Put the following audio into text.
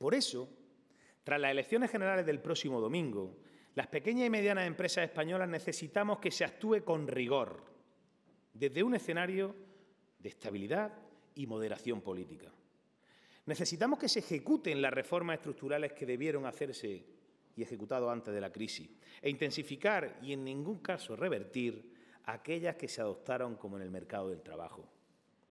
Por eso, tras las elecciones generales del próximo domingo, las pequeñas y medianas empresas españolas necesitamos que se actúe con rigor, desde un escenario de estabilidad y moderación política. Necesitamos que se ejecuten las reformas estructurales que debieron hacerse y ejecutado antes de la crisis, e intensificar y en ningún caso revertir aquellas que se adoptaron como en el mercado del trabajo.